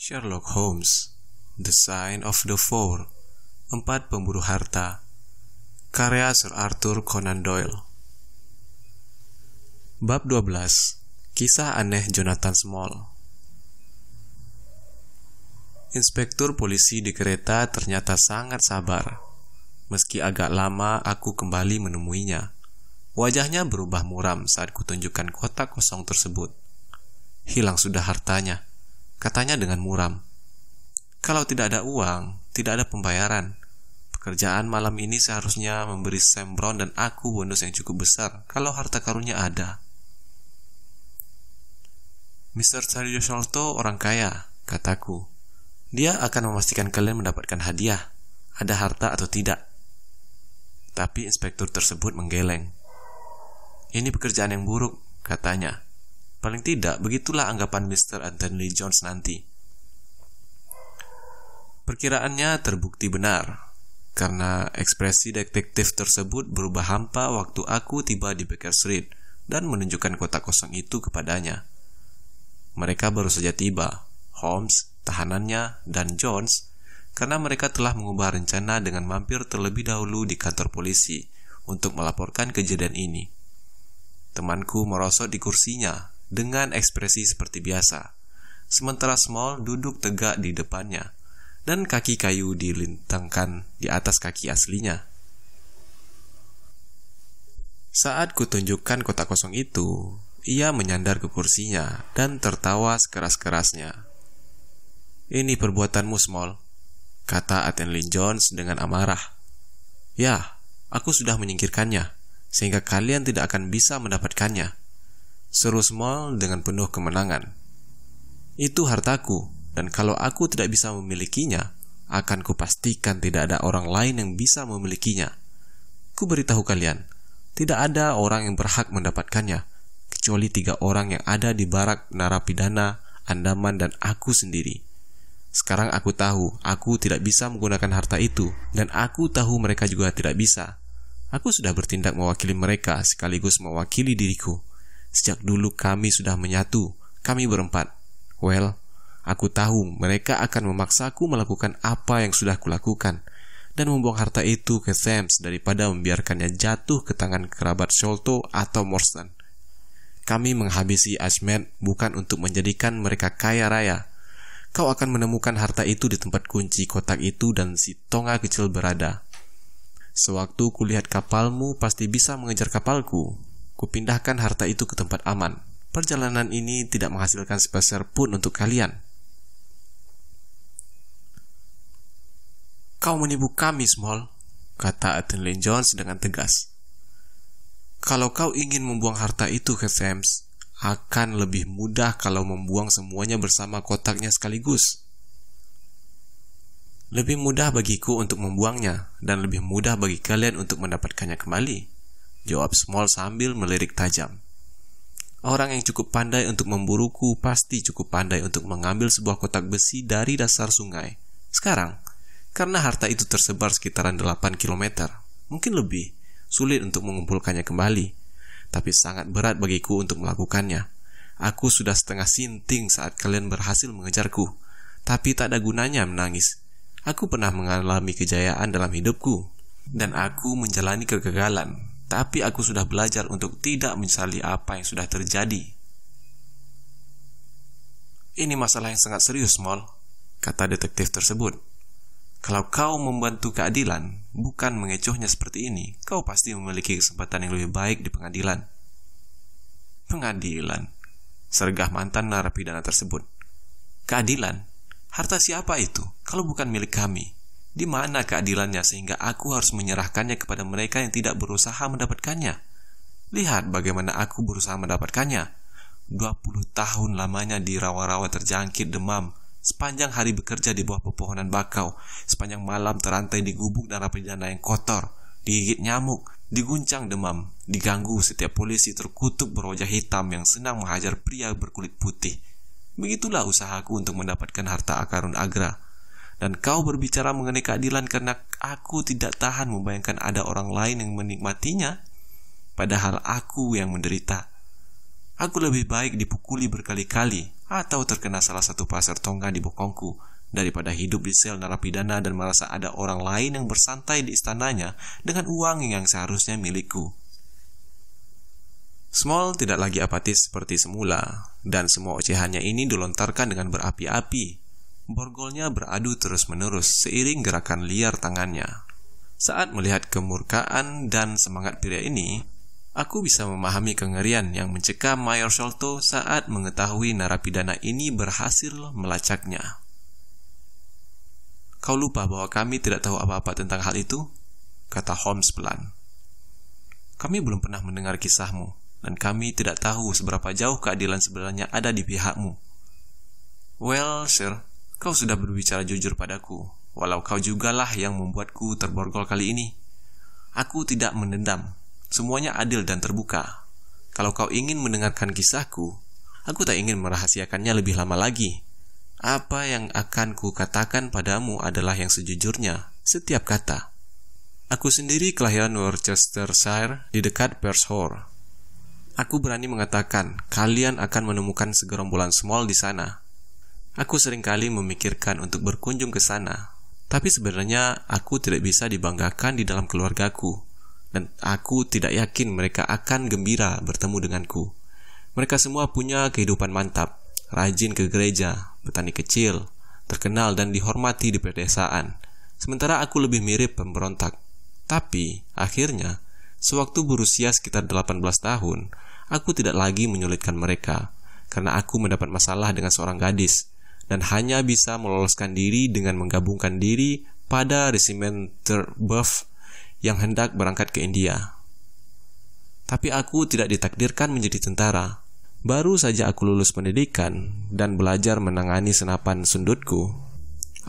Sherlock Holmes, The Sign of the Four, Empat Pemburu Harta, karya Sir Arthur Conan Doyle. Bab 12, Kisah Aneh Jonathan Small Inspektur polisi di kereta ternyata sangat sabar. Meski agak lama aku kembali menemuinya. Wajahnya berubah muram saat kutunjukkan kotak kosong tersebut. Hilang sudah hartanya katanya dengan muram. Kalau tidak ada uang, tidak ada pembayaran. Pekerjaan malam ini seharusnya memberi Sembron dan aku bonus yang cukup besar kalau harta karunnya ada. Mr. Sergio Sholto orang kaya, kataku. Dia akan memastikan kalian mendapatkan hadiah, ada harta atau tidak. Tapi inspektur tersebut menggeleng. Ini pekerjaan yang buruk, katanya. Paling tidak, begitulah anggapan Mr. Anthony Jones nanti. Perkiraannya terbukti benar, karena ekspresi detektif tersebut berubah hampa waktu aku tiba di Baker Street dan menunjukkan kotak kosong itu kepadanya. Mereka baru saja tiba, Holmes, tahanannya, dan Jones, karena mereka telah mengubah rencana dengan mampir terlebih dahulu di kantor polisi untuk melaporkan kejadian ini. Temanku merosot di kursinya dengan ekspresi seperti biasa. Sementara Small duduk tegak di depannya, dan kaki kayu dilintangkan di atas kaki aslinya. Saat kutunjukkan kotak kosong itu, ia menyandar ke kursinya dan tertawa sekeras-kerasnya. Ini perbuatanmu, Small, kata Atenlin Jones dengan amarah. Ya, aku sudah menyingkirkannya, sehingga kalian tidak akan bisa mendapatkannya seru Small dengan penuh kemenangan. Itu hartaku, dan kalau aku tidak bisa memilikinya, akan kupastikan tidak ada orang lain yang bisa memilikinya. Ku beritahu kalian, tidak ada orang yang berhak mendapatkannya, kecuali tiga orang yang ada di barak narapidana, Andaman, dan aku sendiri. Sekarang aku tahu aku tidak bisa menggunakan harta itu, dan aku tahu mereka juga tidak bisa. Aku sudah bertindak mewakili mereka sekaligus mewakili diriku Sejak dulu kami sudah menyatu, kami berempat. Well, aku tahu mereka akan memaksaku melakukan apa yang sudah kulakukan dan membuang harta itu ke Sams daripada membiarkannya jatuh ke tangan kerabat Sholto atau Morstan. Kami menghabisi Ashmed bukan untuk menjadikan mereka kaya raya. Kau akan menemukan harta itu di tempat kunci kotak itu dan si tonga kecil berada. Sewaktu kulihat kapalmu pasti bisa mengejar kapalku, Kupindahkan harta itu ke tempat aman. Perjalanan ini tidak menghasilkan sepeser pun untuk kalian. Kau menipu kami, Small, kata Athenley Jones dengan tegas. Kalau kau ingin membuang harta itu ke Thames, akan lebih mudah kalau membuang semuanya bersama kotaknya sekaligus. Lebih mudah bagiku untuk membuangnya, dan lebih mudah bagi kalian untuk mendapatkannya kembali jawab Small sambil melirik tajam. Orang yang cukup pandai untuk memburuku pasti cukup pandai untuk mengambil sebuah kotak besi dari dasar sungai. Sekarang, karena harta itu tersebar sekitaran 8 km, mungkin lebih, sulit untuk mengumpulkannya kembali. Tapi sangat berat bagiku untuk melakukannya. Aku sudah setengah sinting saat kalian berhasil mengejarku, tapi tak ada gunanya menangis. Aku pernah mengalami kejayaan dalam hidupku, dan aku menjalani kegagalan tapi aku sudah belajar untuk tidak menyesali apa yang sudah terjadi. Ini masalah yang sangat serius, Mol, kata detektif tersebut. Kalau kau membantu keadilan, bukan mengecohnya seperti ini, kau pasti memiliki kesempatan yang lebih baik di pengadilan. Pengadilan, sergah mantan narapidana tersebut. Keadilan, harta siapa itu kalau bukan milik kami? Di mana keadilannya sehingga aku harus menyerahkannya kepada mereka yang tidak berusaha mendapatkannya? Lihat bagaimana aku berusaha mendapatkannya. 20 tahun lamanya di rawa-rawa terjangkit demam, sepanjang hari bekerja di bawah pepohonan bakau, sepanjang malam terantai di gubuk dan narapidana yang kotor, digigit nyamuk, diguncang demam, diganggu setiap polisi terkutuk berwajah hitam yang senang menghajar pria berkulit putih. Begitulah usahaku untuk mendapatkan harta akarun agra dan kau berbicara mengenai keadilan karena aku tidak tahan membayangkan ada orang lain yang menikmatinya, padahal aku yang menderita. Aku lebih baik dipukuli berkali-kali atau terkena salah satu pasar tongga di bokongku daripada hidup di sel narapidana dan merasa ada orang lain yang bersantai di istananya dengan uang yang seharusnya milikku. Small tidak lagi apatis seperti semula, dan semua ocehannya ini dilontarkan dengan berapi-api Borgolnya beradu terus-menerus seiring gerakan liar tangannya. Saat melihat kemurkaan dan semangat pria ini, aku bisa memahami kengerian yang mencekam Mayor Sholto saat mengetahui narapidana ini berhasil melacaknya. Kau lupa bahwa kami tidak tahu apa-apa tentang hal itu? Kata Holmes pelan. Kami belum pernah mendengar kisahmu, dan kami tidak tahu seberapa jauh keadilan sebenarnya ada di pihakmu. Well, sir, Kau sudah berbicara jujur padaku, walau kau jugalah yang membuatku terborgol kali ini. Aku tidak mendendam, semuanya adil dan terbuka. Kalau kau ingin mendengarkan kisahku, aku tak ingin merahasiakannya lebih lama lagi. Apa yang akan ku katakan padamu adalah yang sejujurnya, setiap kata. Aku sendiri kelahiran Worcestershire di dekat Pershore, Aku berani mengatakan, kalian akan menemukan segerombolan small di sana. Aku seringkali memikirkan untuk berkunjung ke sana, tapi sebenarnya aku tidak bisa dibanggakan di dalam keluargaku, dan aku tidak yakin mereka akan gembira bertemu denganku. Mereka semua punya kehidupan mantap, rajin ke gereja, petani kecil, terkenal dan dihormati di pedesaan. Sementara aku lebih mirip pemberontak. Tapi, akhirnya, sewaktu berusia sekitar 18 tahun, aku tidak lagi menyulitkan mereka, karena aku mendapat masalah dengan seorang gadis, dan hanya bisa meloloskan diri dengan menggabungkan diri pada resimen terbuff yang hendak berangkat ke India. Tapi aku tidak ditakdirkan menjadi tentara. Baru saja aku lulus pendidikan dan belajar menangani senapan sundutku.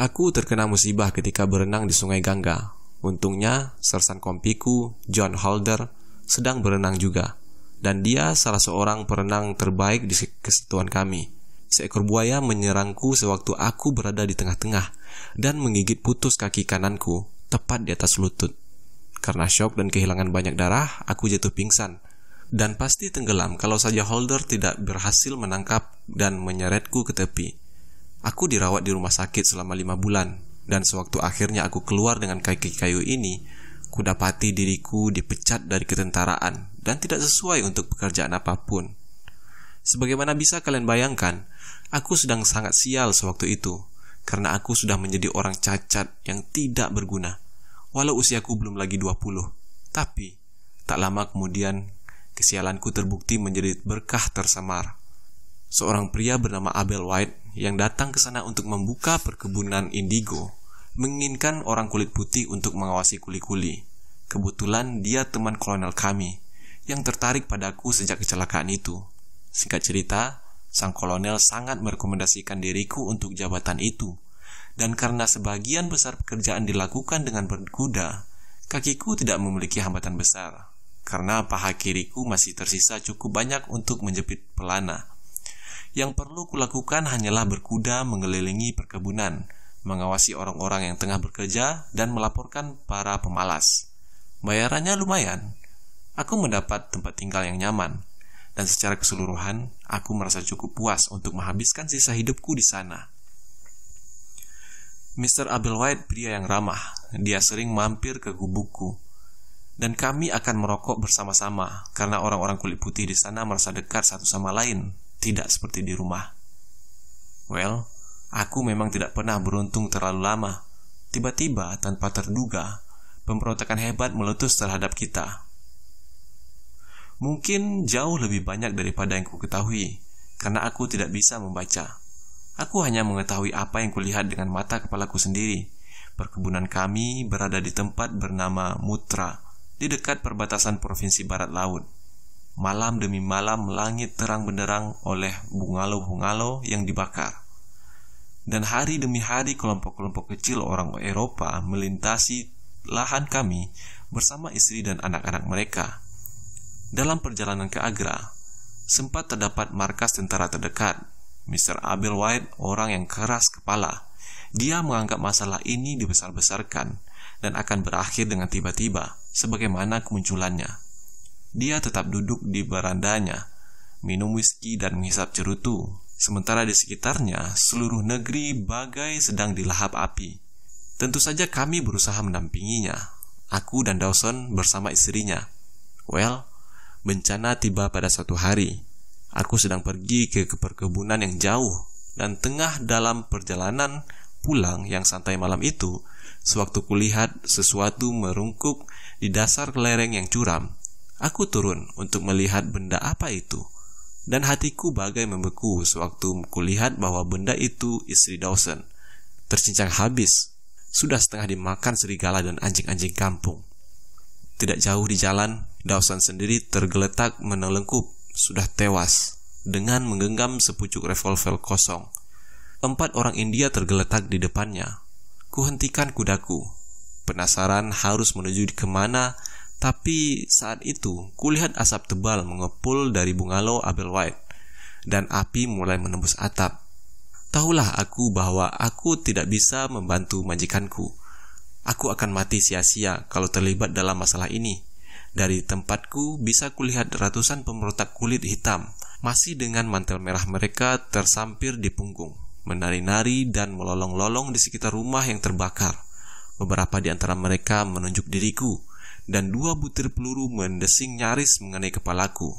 Aku terkena musibah ketika berenang di Sungai Gangga. Untungnya, sersan kompiku, John Holder, sedang berenang juga. Dan dia salah seorang perenang terbaik di kesatuan kami. Seekor buaya menyerangku sewaktu aku berada di tengah-tengah dan menggigit putus kaki kananku tepat di atas lutut. Karena shock dan kehilangan banyak darah, aku jatuh pingsan. Dan pasti tenggelam kalau saja Holder tidak berhasil menangkap dan menyeretku ke tepi. Aku dirawat di rumah sakit selama lima bulan, dan sewaktu akhirnya aku keluar dengan kaki kayu ini, kudapati diriku dipecat dari ketentaraan dan tidak sesuai untuk pekerjaan apapun. Sebagaimana bisa kalian bayangkan, Aku sedang sangat sial sewaktu itu, karena aku sudah menjadi orang cacat yang tidak berguna. Walau usiaku belum lagi 20, tapi tak lama kemudian kesialanku terbukti menjadi berkah tersamar. Seorang pria bernama Abel White yang datang ke sana untuk membuka perkebunan indigo menginginkan orang kulit putih untuk mengawasi kuli-kuli. Kebetulan dia teman kolonel kami yang tertarik padaku sejak kecelakaan itu. Singkat cerita, Sang kolonel sangat merekomendasikan diriku untuk jabatan itu. Dan karena sebagian besar pekerjaan dilakukan dengan berkuda, kakiku tidak memiliki hambatan besar. Karena paha kiriku masih tersisa cukup banyak untuk menjepit pelana. Yang perlu kulakukan hanyalah berkuda mengelilingi perkebunan, mengawasi orang-orang yang tengah bekerja, dan melaporkan para pemalas. Bayarannya lumayan. Aku mendapat tempat tinggal yang nyaman, dan secara keseluruhan aku merasa cukup puas untuk menghabiskan sisa hidupku di sana. Mr. Abel White pria yang ramah, dia sering mampir ke gubukku. Dan kami akan merokok bersama-sama karena orang-orang kulit putih di sana merasa dekat satu sama lain, tidak seperti di rumah. Well, aku memang tidak pernah beruntung terlalu lama. Tiba-tiba, tanpa terduga, pemberontakan hebat meletus terhadap kita, Mungkin jauh lebih banyak daripada yang ku ketahui, karena aku tidak bisa membaca. Aku hanya mengetahui apa yang kulihat dengan mata kepalaku sendiri. Perkebunan kami berada di tempat bernama Mutra, di dekat perbatasan Provinsi Barat Laut. Malam demi malam langit terang benderang oleh bungalo-bungalo yang dibakar. Dan hari demi hari kelompok-kelompok kecil orang Eropa melintasi lahan kami bersama istri dan anak-anak mereka dalam perjalanan ke Agra, sempat terdapat markas tentara terdekat. Mr. Abel White orang yang keras kepala. Dia menganggap masalah ini dibesar-besarkan dan akan berakhir dengan tiba-tiba sebagaimana kemunculannya. Dia tetap duduk di barandanya, minum whisky dan menghisap cerutu. Sementara di sekitarnya, seluruh negeri bagai sedang dilahap api. Tentu saja kami berusaha mendampinginya. Aku dan Dawson bersama istrinya. Well, Bencana tiba pada suatu hari. Aku sedang pergi ke perkebunan yang jauh dan tengah dalam perjalanan pulang yang santai malam itu, sewaktu kulihat sesuatu merungkup di dasar lereng yang curam. Aku turun untuk melihat benda apa itu dan hatiku bagai membeku sewaktu kulihat bahwa benda itu istri Dawson. Tercincang habis, sudah setengah dimakan serigala dan anjing-anjing kampung. Tidak jauh di jalan, Dawson sendiri tergeletak menelengkup, sudah tewas, dengan menggenggam sepucuk revolver kosong. Empat orang India tergeletak di depannya. Kuhentikan kudaku. Penasaran harus menuju kemana, tapi saat itu kulihat asap tebal mengepul dari bungalow Abel White, dan api mulai menembus atap. Tahulah aku bahwa aku tidak bisa membantu majikanku. Aku akan mati sia-sia kalau terlibat dalam masalah ini. Dari tempatku bisa kulihat ratusan pemberontak kulit hitam, masih dengan mantel merah mereka tersampir di punggung, menari-nari dan melolong-lolong di sekitar rumah yang terbakar. Beberapa di antara mereka menunjuk diriku, dan dua butir peluru mendesing nyaris mengenai kepalaku.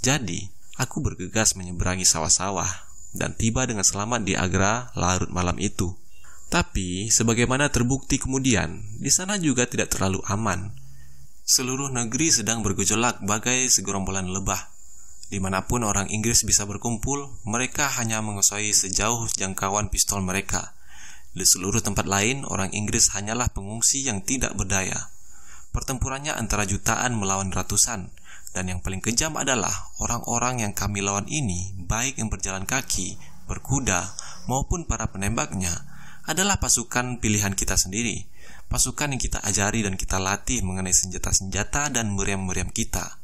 Jadi, aku bergegas menyeberangi sawah-sawah dan tiba dengan selamat di Agra larut malam itu. Tapi, sebagaimana terbukti kemudian, di sana juga tidak terlalu aman Seluruh negeri sedang bergejolak bagai segerombolan lebah. Dimanapun orang Inggris bisa berkumpul, mereka hanya mengesuai sejauh jangkauan pistol mereka. Di seluruh tempat lain, orang Inggris hanyalah pengungsi yang tidak berdaya. Pertempurannya antara jutaan melawan ratusan, dan yang paling kejam adalah orang-orang yang kami lawan ini, baik yang berjalan kaki, berkuda, maupun para penembaknya, adalah pasukan pilihan kita sendiri pasukan yang kita ajari dan kita latih mengenai senjata-senjata dan meriam-meriam kita.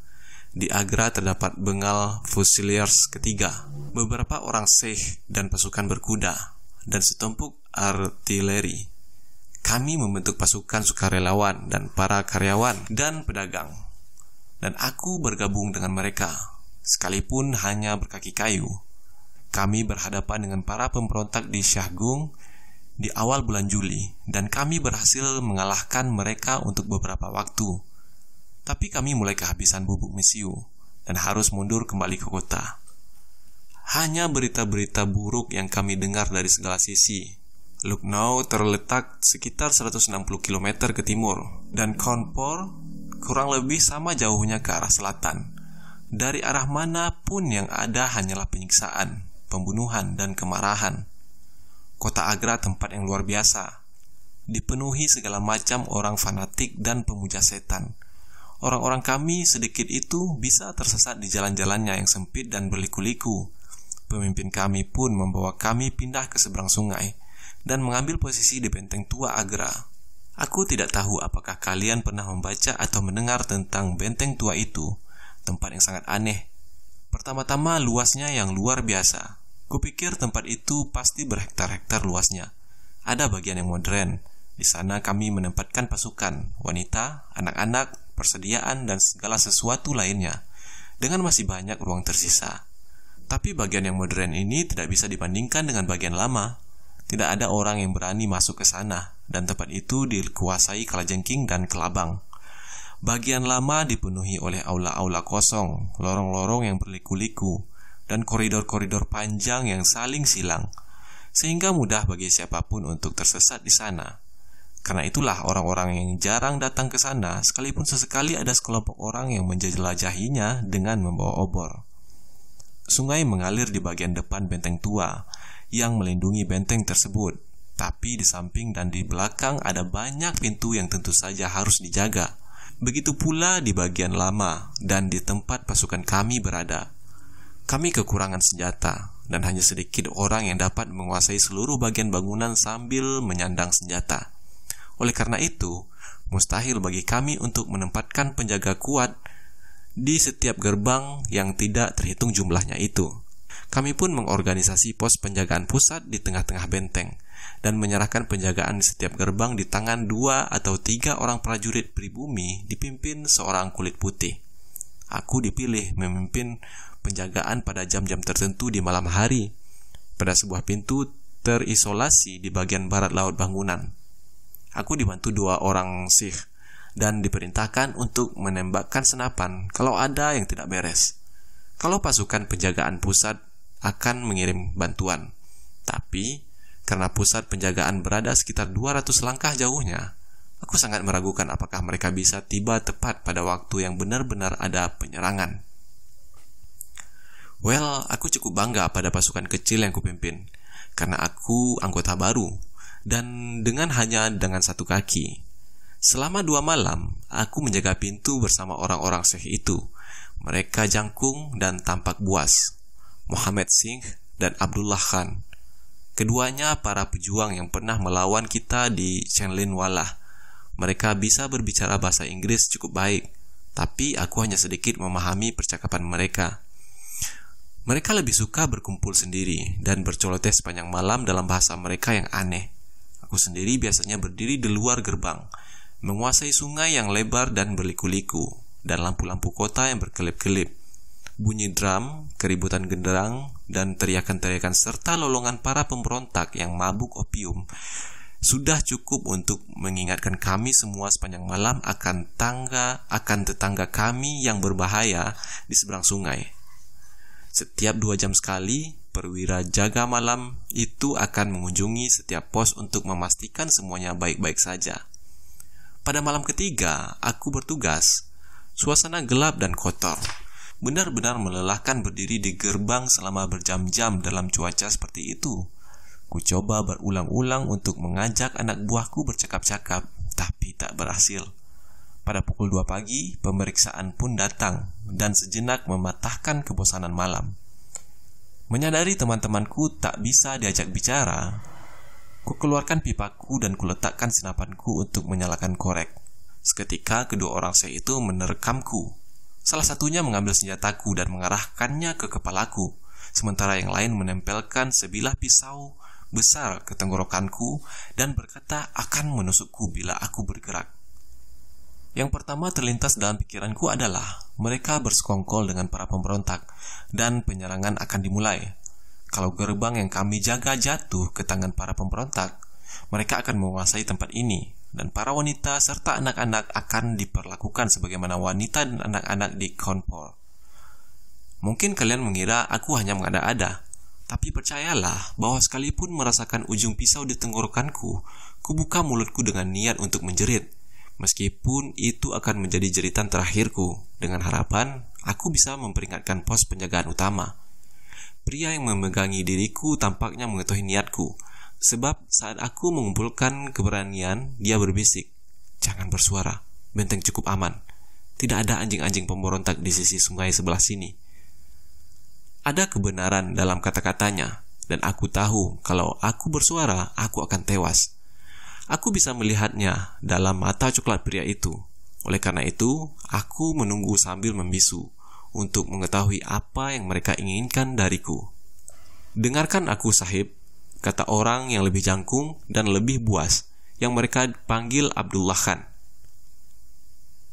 Di Agra terdapat Bengal Fusiliers ketiga, beberapa orang Sheikh dan pasukan berkuda, dan setumpuk artileri. Kami membentuk pasukan sukarelawan dan para karyawan dan pedagang. Dan aku bergabung dengan mereka, sekalipun hanya berkaki kayu. Kami berhadapan dengan para pemberontak di Syahgung di awal bulan Juli dan kami berhasil mengalahkan mereka untuk beberapa waktu. Tapi kami mulai kehabisan bubuk mesiu dan harus mundur kembali ke kota. Hanya berita-berita buruk yang kami dengar dari segala sisi. Lucknow terletak sekitar 160 km ke timur dan Kanpur kurang lebih sama jauhnya ke arah selatan. Dari arah mana pun yang ada hanyalah penyiksaan, pembunuhan, dan kemarahan. Kota Agra tempat yang luar biasa, dipenuhi segala macam orang fanatik dan pemuja setan. Orang-orang kami sedikit itu bisa tersesat di jalan-jalannya yang sempit dan berliku-liku. Pemimpin kami pun membawa kami pindah ke seberang sungai dan mengambil posisi di benteng tua Agra. Aku tidak tahu apakah kalian pernah membaca atau mendengar tentang benteng tua itu, tempat yang sangat aneh. Pertama-tama luasnya yang luar biasa, Kupikir tempat itu pasti berhektar-hektar luasnya. Ada bagian yang modern. Di sana kami menempatkan pasukan, wanita, anak-anak, persediaan, dan segala sesuatu lainnya. Dengan masih banyak ruang tersisa. Tapi bagian yang modern ini tidak bisa dibandingkan dengan bagian lama. Tidak ada orang yang berani masuk ke sana, dan tempat itu dikuasai kalajengking dan kelabang. Bagian lama dipenuhi oleh aula-aula kosong, lorong-lorong yang berliku-liku, dan koridor-koridor panjang yang saling silang, sehingga mudah bagi siapapun untuk tersesat di sana. Karena itulah orang-orang yang jarang datang ke sana, sekalipun sesekali ada sekelompok orang yang menjelajahinya dengan membawa obor. Sungai mengalir di bagian depan benteng tua yang melindungi benteng tersebut, tapi di samping dan di belakang ada banyak pintu yang tentu saja harus dijaga. Begitu pula di bagian lama dan di tempat pasukan kami berada. Kami kekurangan senjata, dan hanya sedikit orang yang dapat menguasai seluruh bagian bangunan sambil menyandang senjata. Oleh karena itu, mustahil bagi kami untuk menempatkan penjaga kuat di setiap gerbang yang tidak terhitung jumlahnya itu. Kami pun mengorganisasi pos penjagaan pusat di tengah-tengah benteng dan menyerahkan penjagaan di setiap gerbang di tangan dua atau tiga orang prajurit pribumi dipimpin seorang kulit putih. Aku dipilih memimpin penjagaan pada jam-jam tertentu di malam hari pada sebuah pintu terisolasi di bagian barat laut bangunan. Aku dibantu dua orang sih dan diperintahkan untuk menembakkan senapan kalau ada yang tidak beres. Kalau pasukan penjagaan pusat akan mengirim bantuan. Tapi karena pusat penjagaan berada sekitar 200 langkah jauhnya, aku sangat meragukan apakah mereka bisa tiba tepat pada waktu yang benar-benar ada penyerangan. Well, aku cukup bangga pada pasukan kecil yang kupimpin, karena aku anggota baru, dan dengan hanya dengan satu kaki. Selama dua malam, aku menjaga pintu bersama orang-orang Syekh itu. Mereka jangkung dan tampak buas. Muhammad Singh dan Abdullah Khan. Keduanya para pejuang yang pernah melawan kita di Wallah Mereka bisa berbicara bahasa Inggris cukup baik, tapi aku hanya sedikit memahami percakapan mereka. Mereka lebih suka berkumpul sendiri dan bercoloteh sepanjang malam dalam bahasa mereka yang aneh. Aku sendiri biasanya berdiri di luar gerbang, menguasai sungai yang lebar dan berliku-liku, dan lampu-lampu kota yang berkelip-kelip. Bunyi drum, keributan genderang, dan teriakan-teriakan serta lolongan para pemberontak yang mabuk opium sudah cukup untuk mengingatkan kami semua sepanjang malam akan tangga akan tetangga kami yang berbahaya di seberang sungai. Setiap dua jam sekali, perwira jaga malam itu akan mengunjungi setiap pos untuk memastikan semuanya baik-baik saja. Pada malam ketiga, aku bertugas. Suasana gelap dan kotor. Benar-benar melelahkan berdiri di gerbang selama berjam-jam dalam cuaca seperti itu. Ku coba berulang-ulang untuk mengajak anak buahku bercakap-cakap, tapi tak berhasil. Pada pukul 2 pagi, pemeriksaan pun datang dan sejenak mematahkan kebosanan malam. Menyadari teman-temanku tak bisa diajak bicara, ku keluarkan pipaku dan kuletakkan senapanku untuk menyalakan korek. Seketika kedua orang saya itu menerkamku. Salah satunya mengambil senjataku dan mengarahkannya ke kepalaku, sementara yang lain menempelkan sebilah pisau besar ke tenggorokanku dan berkata akan menusukku bila aku bergerak. Yang pertama terlintas dalam pikiranku adalah mereka bersekongkol dengan para pemberontak dan penyerangan akan dimulai. Kalau gerbang yang kami jaga jatuh ke tangan para pemberontak, mereka akan menguasai tempat ini dan para wanita serta anak-anak akan diperlakukan sebagaimana wanita dan anak-anak di Konpol. Mungkin kalian mengira aku hanya mengada-ada, tapi percayalah bahwa sekalipun merasakan ujung pisau di tenggorokanku, kubuka mulutku dengan niat untuk menjerit meskipun itu akan menjadi jeritan terakhirku dengan harapan aku bisa memperingatkan pos penjagaan utama. Pria yang memegangi diriku tampaknya mengetahui niatku, sebab saat aku mengumpulkan keberanian, dia berbisik, "Jangan bersuara, benteng cukup aman. Tidak ada anjing-anjing pemberontak di sisi sungai sebelah sini." Ada kebenaran dalam kata-katanya, dan aku tahu kalau aku bersuara, aku akan tewas. Aku bisa melihatnya dalam mata coklat pria itu. Oleh karena itu, aku menunggu sambil membisu untuk mengetahui apa yang mereka inginkan dariku. Dengarkan aku, sahib, kata orang yang lebih jangkung dan lebih buas, yang mereka panggil Abdullah Khan.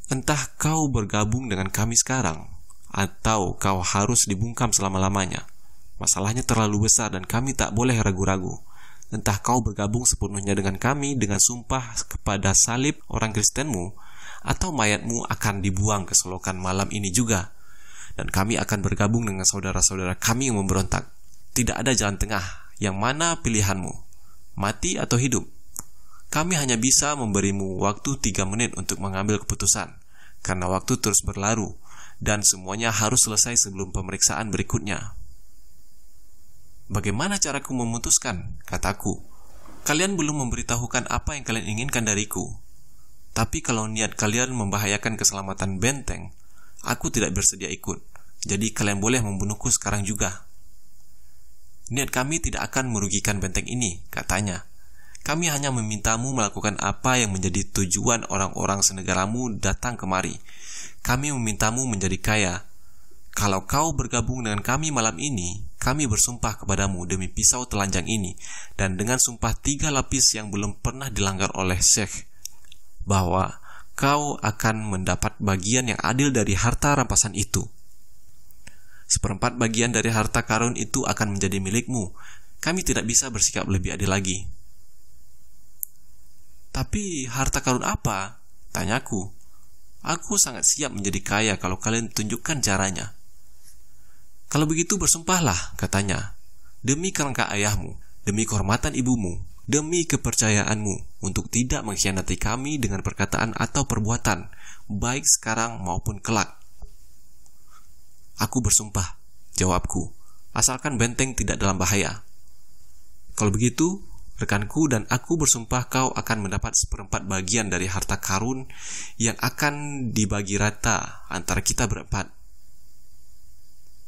Entah kau bergabung dengan kami sekarang, atau kau harus dibungkam selama-lamanya. Masalahnya terlalu besar dan kami tak boleh ragu-ragu entah kau bergabung sepenuhnya dengan kami dengan sumpah kepada salib orang Kristenmu, atau mayatmu akan dibuang ke selokan malam ini juga. Dan kami akan bergabung dengan saudara-saudara kami yang memberontak. Tidak ada jalan tengah, yang mana pilihanmu, mati atau hidup. Kami hanya bisa memberimu waktu tiga menit untuk mengambil keputusan, karena waktu terus berlalu, dan semuanya harus selesai sebelum pemeriksaan berikutnya. Bagaimana caraku memutuskan? Kataku. Kalian belum memberitahukan apa yang kalian inginkan dariku. Tapi kalau niat kalian membahayakan keselamatan benteng, aku tidak bersedia ikut. Jadi kalian boleh membunuhku sekarang juga. Niat kami tidak akan merugikan benteng ini, katanya. Kami hanya memintamu melakukan apa yang menjadi tujuan orang-orang senegaramu datang kemari. Kami memintamu menjadi kaya, kalau kau bergabung dengan kami malam ini, kami bersumpah kepadamu demi pisau telanjang ini, dan dengan sumpah tiga lapis yang belum pernah dilanggar oleh Syekh, bahwa kau akan mendapat bagian yang adil dari harta rampasan itu. Seperempat bagian dari harta karun itu akan menjadi milikmu. Kami tidak bisa bersikap lebih adil lagi. Tapi harta karun apa? Tanyaku. Aku sangat siap menjadi kaya kalau kalian tunjukkan caranya. Kalau begitu bersumpahlah, katanya, demi kerangka ayahmu, demi kehormatan ibumu, demi kepercayaanmu, untuk tidak mengkhianati kami dengan perkataan atau perbuatan, baik sekarang maupun kelak. Aku bersumpah, jawabku, asalkan benteng tidak dalam bahaya. Kalau begitu, rekanku dan aku bersumpah kau akan mendapat seperempat bagian dari harta karun yang akan dibagi rata antara kita berempat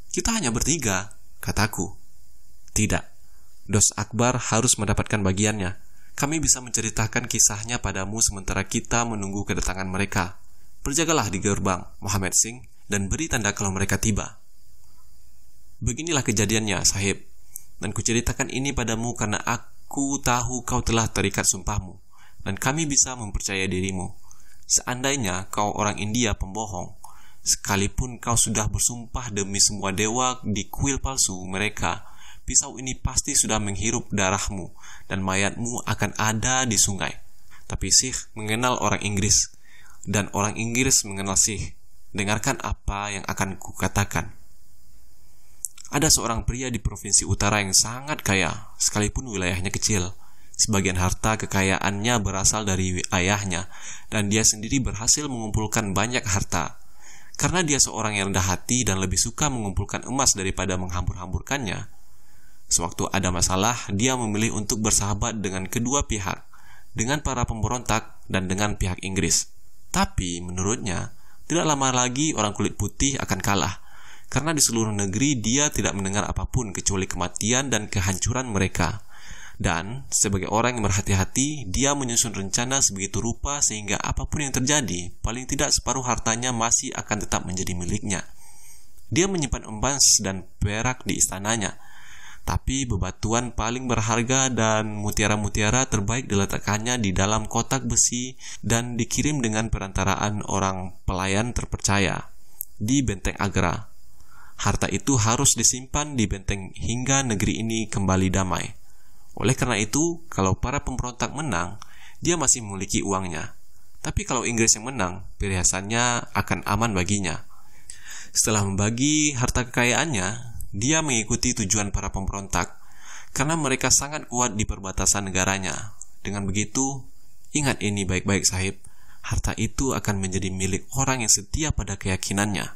kita hanya bertiga, kataku. Tidak. Dos Akbar harus mendapatkan bagiannya. Kami bisa menceritakan kisahnya padamu sementara kita menunggu kedatangan mereka. Berjagalah di gerbang, Muhammad Singh, dan beri tanda kalau mereka tiba. Beginilah kejadiannya, sahib. Dan kuceritakan ini padamu karena aku tahu kau telah terikat sumpahmu, dan kami bisa mempercaya dirimu. Seandainya kau orang India pembohong, Sekalipun kau sudah bersumpah demi semua dewa di kuil palsu mereka, pisau ini pasti sudah menghirup darahmu dan mayatmu akan ada di sungai. Tapi sih mengenal orang Inggris dan orang Inggris mengenal sih. Dengarkan apa yang akan kukatakan. Ada seorang pria di provinsi utara yang sangat kaya, sekalipun wilayahnya kecil. Sebagian harta kekayaannya berasal dari ayahnya, dan dia sendiri berhasil mengumpulkan banyak harta. Karena dia seorang yang rendah hati dan lebih suka mengumpulkan emas daripada menghambur-hamburkannya, sewaktu ada masalah, dia memilih untuk bersahabat dengan kedua pihak, dengan para pemberontak dan dengan pihak Inggris. Tapi menurutnya, tidak lama lagi orang kulit putih akan kalah, karena di seluruh negeri dia tidak mendengar apapun kecuali kematian dan kehancuran mereka. Dan sebagai orang yang berhati-hati, dia menyusun rencana sebegitu rupa sehingga apapun yang terjadi, paling tidak separuh hartanya masih akan tetap menjadi miliknya. Dia menyimpan emas dan perak di istananya. Tapi bebatuan paling berharga dan mutiara-mutiara terbaik diletakkannya di dalam kotak besi dan dikirim dengan perantaraan orang pelayan terpercaya di Benteng Agra. Harta itu harus disimpan di benteng hingga negeri ini kembali damai. Oleh karena itu, kalau para pemberontak menang, dia masih memiliki uangnya. Tapi kalau Inggris yang menang, perhiasannya akan aman baginya. Setelah membagi harta kekayaannya, dia mengikuti tujuan para pemberontak karena mereka sangat kuat di perbatasan negaranya. Dengan begitu, ingat ini baik-baik sahib, harta itu akan menjadi milik orang yang setia pada keyakinannya.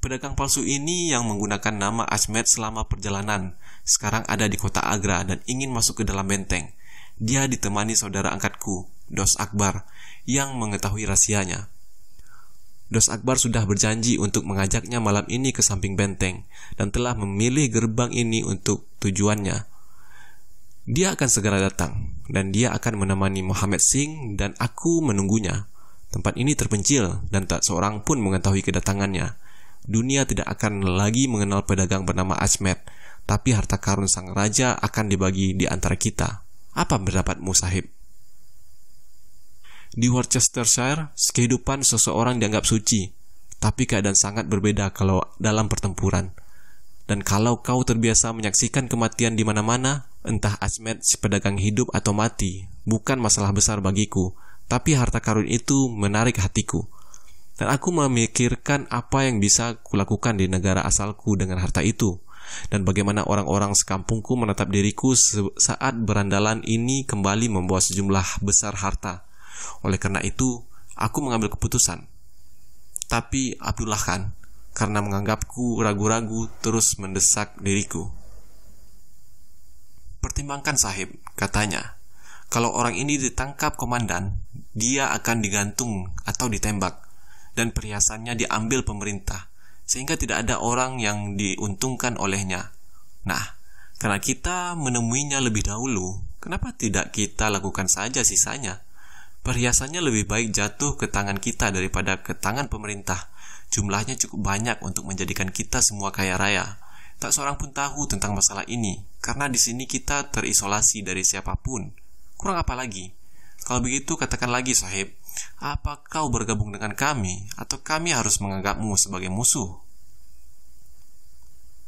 Pedagang palsu ini yang menggunakan nama Asmed selama perjalanan, sekarang ada di kota Agra dan ingin masuk ke dalam benteng. Dia ditemani saudara angkatku, Dos Akbar, yang mengetahui rahasianya. Dos Akbar sudah berjanji untuk mengajaknya malam ini ke samping benteng dan telah memilih gerbang ini untuk tujuannya. Dia akan segera datang dan dia akan menemani Muhammad Singh dan aku menunggunya. Tempat ini terpencil dan tak seorang pun mengetahui kedatangannya dunia tidak akan lagi mengenal pedagang bernama Asmet, tapi harta karun sang raja akan dibagi di antara kita. Apa pendapatmu, sahib? Di Worcestershire, kehidupan seseorang dianggap suci, tapi keadaan sangat berbeda kalau dalam pertempuran. Dan kalau kau terbiasa menyaksikan kematian di mana-mana, entah Asmet si pedagang hidup atau mati, bukan masalah besar bagiku, tapi harta karun itu menarik hatiku. Dan aku memikirkan apa yang bisa kulakukan di negara asalku dengan harta itu dan bagaimana orang-orang sekampungku menetap diriku saat berandalan ini kembali membawa sejumlah besar harta. Oleh karena itu, aku mengambil keputusan. Tapi Abdullah Khan, karena menganggapku ragu-ragu, terus mendesak diriku. Pertimbangkan sahib, katanya. Kalau orang ini ditangkap komandan, dia akan digantung atau ditembak dan perhiasannya diambil pemerintah, sehingga tidak ada orang yang diuntungkan olehnya. Nah, karena kita menemuinya lebih dahulu, kenapa tidak kita lakukan saja sisanya? Perhiasannya lebih baik jatuh ke tangan kita daripada ke tangan pemerintah. Jumlahnya cukup banyak untuk menjadikan kita semua kaya raya. Tak seorang pun tahu tentang masalah ini, karena di sini kita terisolasi dari siapapun. Kurang apa lagi? Kalau begitu, katakan lagi, sahib. Apa kau bergabung dengan kami, atau kami harus menganggapmu sebagai musuh?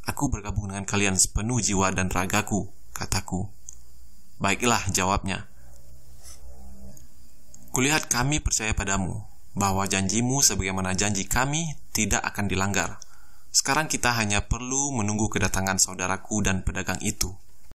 Aku bergabung dengan kalian sepenuh jiwa dan ragaku, kataku. Baiklah, jawabnya. Kulihat kami percaya padamu, bahwa janjimu sebagaimana janji kami tidak akan dilanggar. Sekarang kita hanya perlu menunggu kedatangan saudaraku dan pedagang itu.